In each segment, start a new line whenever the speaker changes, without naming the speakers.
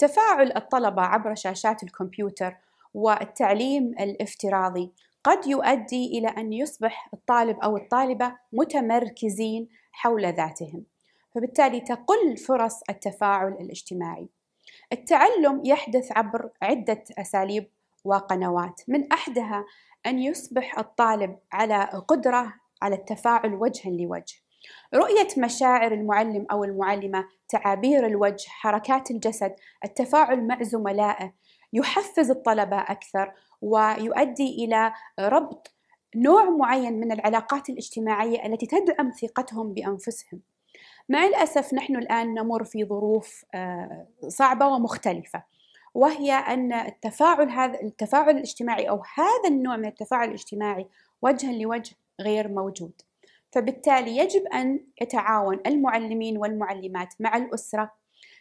تفاعل الطلبة عبر شاشات الكمبيوتر والتعليم الافتراضي قد يؤدي إلى أن يصبح الطالب أو الطالبة متمركزين حول ذاتهم فبالتالي تقل فرص التفاعل الاجتماعي التعلم يحدث عبر عدة أساليب وقنوات من أحدها أن يصبح الطالب على قدرة على التفاعل وجها لوجه رؤية مشاعر المعلم أو المعلمة، تعابير الوجه، حركات الجسد، التفاعل مع زملائه، يحفز الطلبة أكثر ويؤدي إلى ربط نوع معين من العلاقات الاجتماعية التي تدعم ثقتهم بأنفسهم. مع الأسف نحن الآن نمر في ظروف آه، صعبة ومختلفة. وهي أن التفاعل هذا التفاعل الاجتماعي أو هذا النوع من التفاعل الاجتماعي وجها لوجه غير موجود. فبالتالي يجب أن يتعاون المعلمين والمعلمات مع الأسرة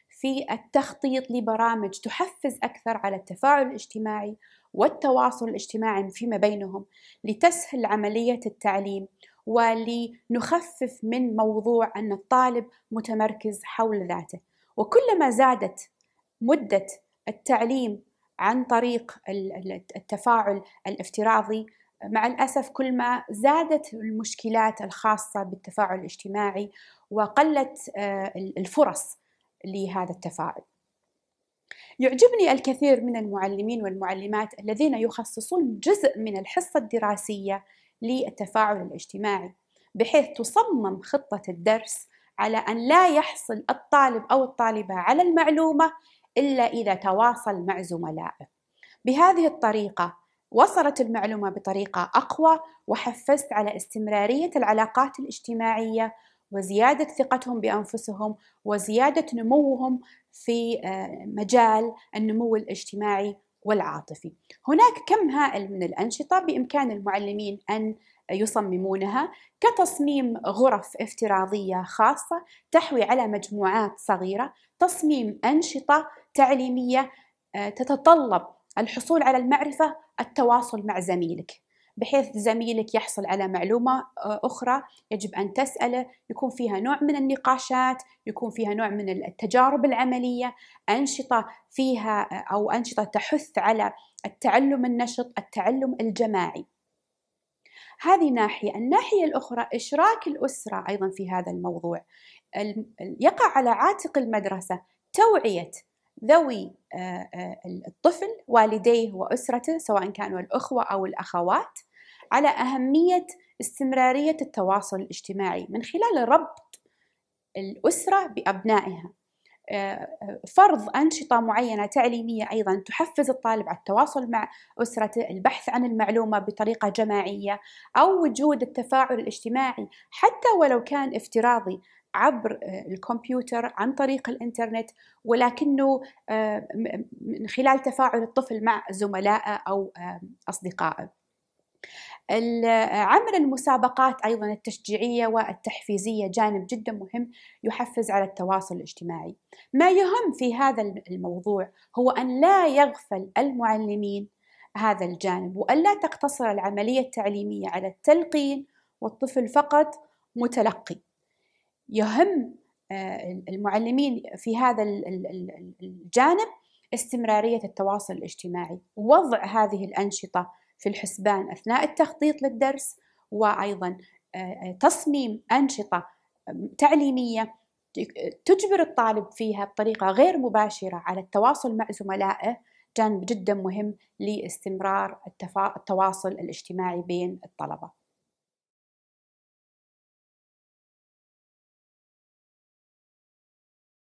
في التخطيط لبرامج تحفز أكثر على التفاعل الاجتماعي والتواصل الاجتماعي فيما بينهم لتسهل عملية التعليم ولنخفف من موضوع أن الطالب متمركز حول ذاته وكلما زادت مدة التعليم عن طريق التفاعل الافتراضي مع الأسف كل ما زادت المشكلات الخاصة بالتفاعل الاجتماعي وقلت آه، الفرص لهذا التفاعل يعجبني الكثير من المعلمين والمعلمات الذين يخصصون جزء من الحصة الدراسية للتفاعل الاجتماعي بحيث تصمم خطة الدرس على أن لا يحصل الطالب أو الطالبة على المعلومة إلا إذا تواصل مع زملائه بهذه الطريقة وصلت المعلومة بطريقة أقوى وحفزت على استمرارية العلاقات الاجتماعية وزيادة ثقتهم بأنفسهم وزيادة نموهم في آه، مجال النمو الاجتماعي والعاطفي. هناك كم هائل من الأنشطة بإمكان المعلمين أن يصممونها كتصميم غرف افتراضيه خاصه تحوي على مجموعات صغيره تصميم انشطه تعليميه آه، تتطلب الحصول على المعرفه التواصل مع زميلك بحيث زميلك يحصل على معلومة آه، أخرى يجب أن تسأله يكون فيها نوع من النقاشات يكون فيها نوع من التجارب العملية أنشطة فيها آه، أو أنشطة تحث على التعلم النشط التعلم الجماعي هذه ناحية الناحية الأخرى إشراك الأسرة أيضا في هذا الموضوع يقع على عاتق المدرسة توعية ذوي آه، آه، الطفل والديه واسرته سواء كانوا الاخوه او الاخوات على اهميه استمراريه التواصل الاجتماعي من خلال ربط الاسره بابنائها آه، فرض أنشطة معينة تعليمية أيضا تحفز الطالب على التواصل مع أسرته البحث عن المعلومة بطريقة جماعية أو وجود التفاعل الاجتماعي حتى ولو كان افتراضي عبر آه، الكمبيوتر عن طريق الانترنت ولكنه آه، من خلال تفاعل الطفل مع زملائه او آه، اصدقائه. عمل المسابقات ايضا التشجيعيه والتحفيزيه جانب جدا مهم يحفز على التواصل الاجتماعي. ما يهم في هذا الموضوع هو ان لا يغفل المعلمين هذا الجانب والا تقتصر العمليه التعليميه على التلقين والطفل فقط متلقي. يهم آه، المعلمين في هذا الجانب استمرارية التواصل الاجتماعي ووضع هذه الأنشطة في الحسبان أثناء التخطيط للدرس وأيضا آه، آه، تصميم أنشطة تعليمية تجبر الطالب فيها بطريقة غير مباشرة على التواصل مع زملائه جانب جدا مهم لاستمرار التواصل الاجتماعي بين الطلبه